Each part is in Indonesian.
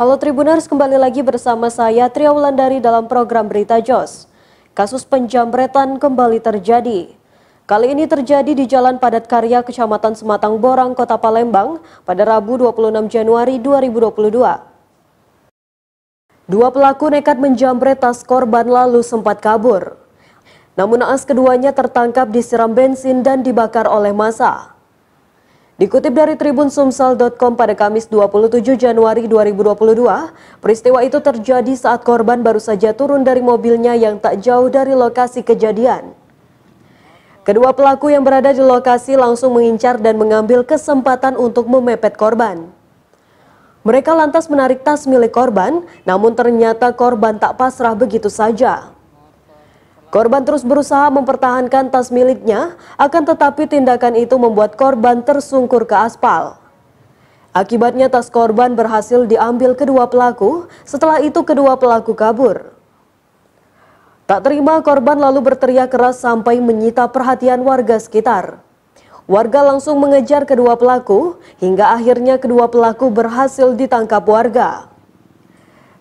Halo Tribuners, kembali lagi bersama saya Tria Wulandari dalam program Berita Jos. Kasus penjamretan kembali terjadi. Kali ini terjadi di Jalan Padat Karya Kecamatan Sematang Borang, Kota Palembang pada Rabu 26 Januari 2022. Dua pelaku nekat menjamret tas korban lalu sempat kabur. Namun naas keduanya tertangkap disiram bensin dan dibakar oleh massa. Dikutip dari Tribun Sumsel.com pada Kamis 27 Januari 2022, peristiwa itu terjadi saat korban baru saja turun dari mobilnya yang tak jauh dari lokasi kejadian. Kedua pelaku yang berada di lokasi langsung mengincar dan mengambil kesempatan untuk memepet korban. Mereka lantas menarik tas milik korban, namun ternyata korban tak pasrah begitu saja. Korban terus berusaha mempertahankan tas miliknya, akan tetapi tindakan itu membuat korban tersungkur ke aspal. Akibatnya tas korban berhasil diambil kedua pelaku, setelah itu kedua pelaku kabur. Tak terima korban lalu berteriak keras sampai menyita perhatian warga sekitar. Warga langsung mengejar kedua pelaku hingga akhirnya kedua pelaku berhasil ditangkap warga.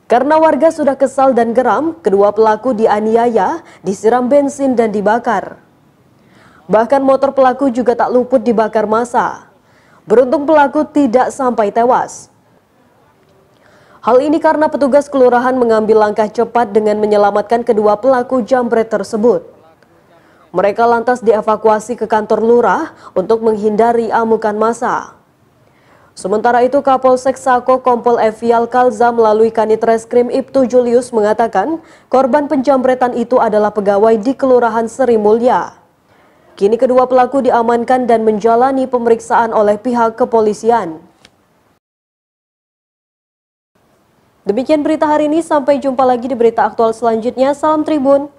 Karena warga sudah kesal dan geram, kedua pelaku dianiaya, disiram bensin dan dibakar. Bahkan motor pelaku juga tak luput dibakar masa. Beruntung pelaku tidak sampai tewas. Hal ini karena petugas kelurahan mengambil langkah cepat dengan menyelamatkan kedua pelaku jambret tersebut. Mereka lantas dievakuasi ke kantor lurah untuk menghindari amukan massa. Sementara itu Kapolsek Sako Kompol Evial Kalza melalui Kanit Reskrim Ibtu Julius mengatakan korban penjamretan itu adalah pegawai di Kelurahan Seri Mulia. Kini kedua pelaku diamankan dan menjalani pemeriksaan oleh pihak kepolisian. Demikian berita hari ini, sampai jumpa lagi di berita aktual selanjutnya. Salam Tribun.